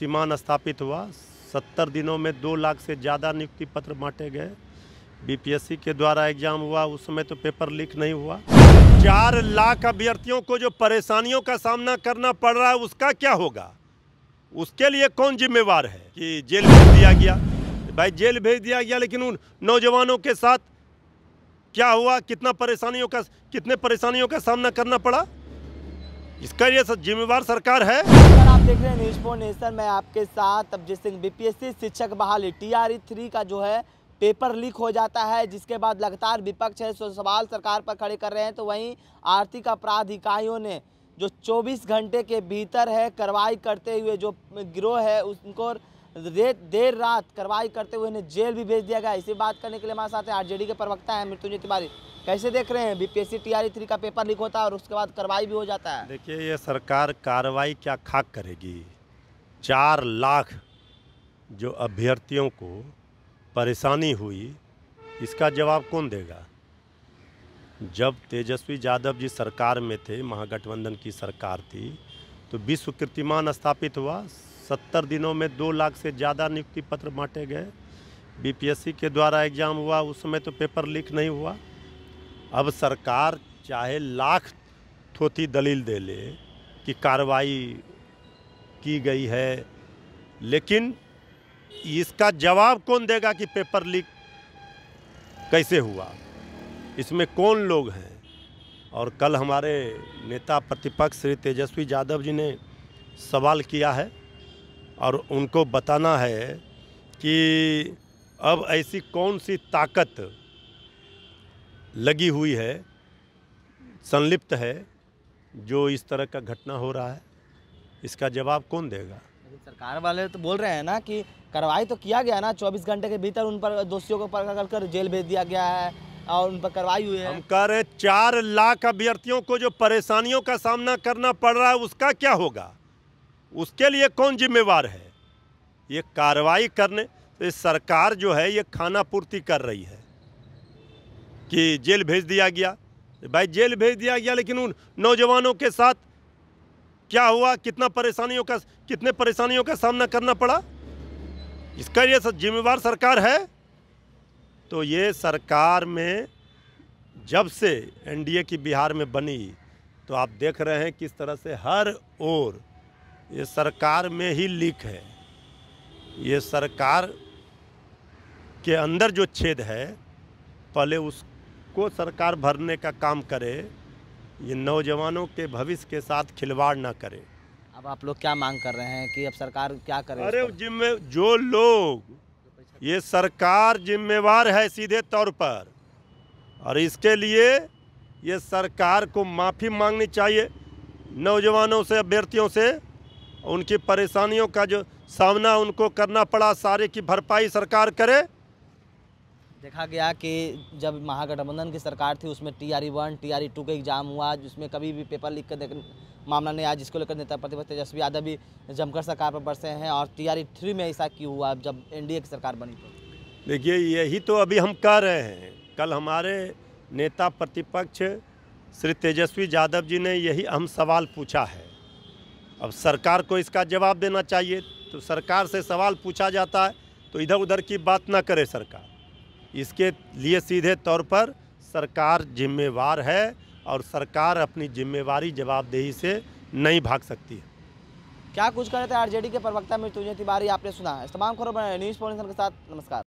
नियुक्तिमान स्थापित हुआ सत्तर दिनों में दो लाख से ज़्यादा नियुक्ति पत्र बांटे गए बीपीएससी के द्वारा एग्जाम हुआ उस समय तो पेपर लीक नहीं हुआ चार लाख अभ्यर्थियों को जो परेशानियों का सामना करना पड़ रहा है उसका क्या होगा उसके लिए कौन जिम्मेवार है कि जेल भेज दिया गया भाई जेल भेज दिया गया लेकिन उन नौजवानों के साथ क्या हुआ कितना परेशानियों का कितने परेशानियों का सामना करना पड़ा इसका ये जिम्मेवार सरकार है आप देख रहे हैं न्यूज फोर नेशन मैं आपके साथ अभिजीत सिंह बीपीएससी शिक्षक बहाली टीआरई थ्री का जो है पेपर लीक हो जाता है जिसके बाद लगातार विपक्ष है सवाल सरकार पर खड़े कर रहे हैं तो वहीं आर्थिक अपराध इकाइयों ने जो 24 घंटे के भीतर है कार्रवाई करते हुए जो गिरोह है उनको देर रात कार्रवाई करते हुए इन्हें जेल भी भेज दिया गया इसी बात करने के लिए हमारे साथ आरजेडी के प्रवक्ता है मृत्युंजय तिवारी कैसे देख रहे हैं बीपीएससी टीआरई थ्री का पेपर लीक होता है और उसके बाद कार्रवाई भी हो जाता है देखिए ये सरकार कार्रवाई क्या खाक करेगी चार लाख जो अभ्यर्थियों को परेशानी हुई इसका जवाब कौन देगा जब तेजस्वी यादव जी सरकार में थे महागठबंधन की सरकार थी तो विश्व कीर्तिमान स्थापित हुआ सत्तर दिनों में दो लाख से ज़्यादा नियुक्ति पत्र बांटे गए बीपीएससी के द्वारा एग्ज़ाम हुआ उस समय तो पेपर लीक नहीं हुआ अब सरकार चाहे लाख थोती दलील दे ले कि कार्रवाई की गई है लेकिन इसका जवाब कौन देगा कि पेपर लीक कैसे हुआ इसमें कौन लोग हैं और कल हमारे नेता प्रतिपक्ष श्री तेजस्वी यादव जी ने सवाल किया है और उनको बताना है कि अब ऐसी कौन सी ताकत लगी हुई है संलिप्त है जो इस तरह का घटना हो रहा है इसका जवाब कौन देगा सरकार वाले तो बोल रहे हैं ना कि कार्रवाई तो किया गया ना 24 घंटे के भीतर उन पर दोषियों को पकड़ कर जेल भेज दिया गया है और उन पर कार्रवाई हुई है हम कह रहे चार लाख अभ्यर्थियों को जो परेशानियों का सामना करना पड़ रहा है उसका क्या होगा उसके लिए कौन जिम्मेवार है ये कार्रवाई करने तो सरकार जो है ये खाना पूर्ति कर रही है कि जेल भेज दिया गया भाई जेल भेज दिया गया लेकिन उन नौजवानों के साथ क्या हुआ कितना परेशानियों का कितने परेशानियों का सामना करना पड़ा इसका ये जिम्मेवार सरकार है तो ये सरकार में जब से एनडीए की बिहार में बनी तो आप देख रहे हैं किस तरह से हर ओर ये सरकार में ही लीक है ये सरकार के अंदर जो छेद है पहले उसको सरकार भरने का काम करे ये नौजवानों के भविष्य के साथ खिलवाड़ ना करे अब आप लोग क्या मांग कर रहे हैं कि अब सरकार क्या करे अरे जिम्मे जो लोग ये सरकार जिम्मेवार है सीधे तौर पर और इसके लिए ये सरकार को माफ़ी मांगनी चाहिए नौजवानों से अभ्यर्थियों से उनकी परेशानियों का जो सामना उनको करना पड़ा सारे की भरपाई सरकार करे देखा गया कि जब महागठबंधन की सरकार थी उसमें T R E one T R two का एग्ज़ाम हुआ जिसमें कभी भी पेपर लीक कर मामला नहीं आया जिसको लेकर नेता प्रतिपक्ष तेजस्वी यादव भी जमकर सरकार पर बरसे हैं और टी आर थ्री में ऐसा क्यों हुआ जब एन डी ए की सरकार बनी तो देखिए यही तो अभी हम कह रहे हैं कल हमारे नेता प्रतिपक्ष श्री तेजस्वी यादव जी ने यही अहम सवाल पूछा है अब सरकार को इसका जवाब देना चाहिए तो सरकार से सवाल पूछा जाता है तो इधर उधर की बात ना करे सरकार इसके लिए सीधे तौर पर सरकार जिम्मेवार है और सरकार अपनी जिम्मेवारी जवाबदेही से नहीं भाग सकती है क्या कुछ कर रहे थे आरजेडी के प्रवक्ता मृत्युजय तिवारी आपने सुना है तमाम खबरों न्यूज़ पॉलिसन के साथ नमस्कार